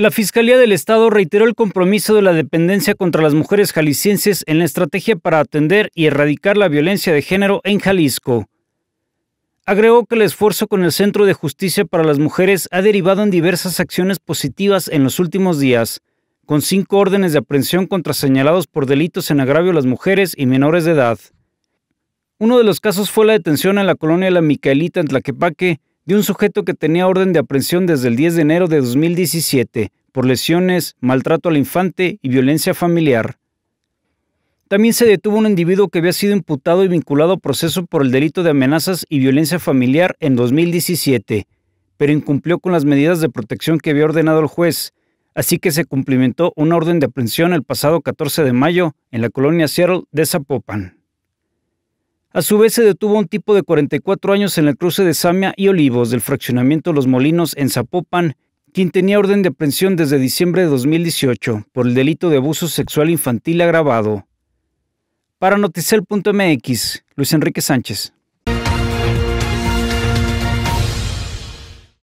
La Fiscalía del Estado reiteró el compromiso de la dependencia contra las mujeres jaliscienses en la estrategia para atender y erradicar la violencia de género en Jalisco. Agregó que el esfuerzo con el Centro de Justicia para las Mujeres ha derivado en diversas acciones positivas en los últimos días, con cinco órdenes de aprehensión contra señalados por delitos en agravio a las mujeres y menores de edad. Uno de los casos fue la detención en la colonia La Micaelita en Tlaquepaque de un sujeto que tenía orden de aprehensión desde el 10 de enero de 2017 por lesiones, maltrato al infante y violencia familiar. También se detuvo un individuo que había sido imputado y vinculado a proceso por el delito de amenazas y violencia familiar en 2017, pero incumplió con las medidas de protección que había ordenado el juez, así que se cumplimentó una orden de aprehensión el pasado 14 de mayo en la colonia Seattle de Zapopan. A su vez, se detuvo un tipo de 44 años en el cruce de Samia y Olivos del fraccionamiento Los Molinos en Zapopan, quien tenía orden de aprehensión desde diciembre de 2018 por el delito de abuso sexual infantil agravado. Para Noticel.mx, Luis Enrique Sánchez.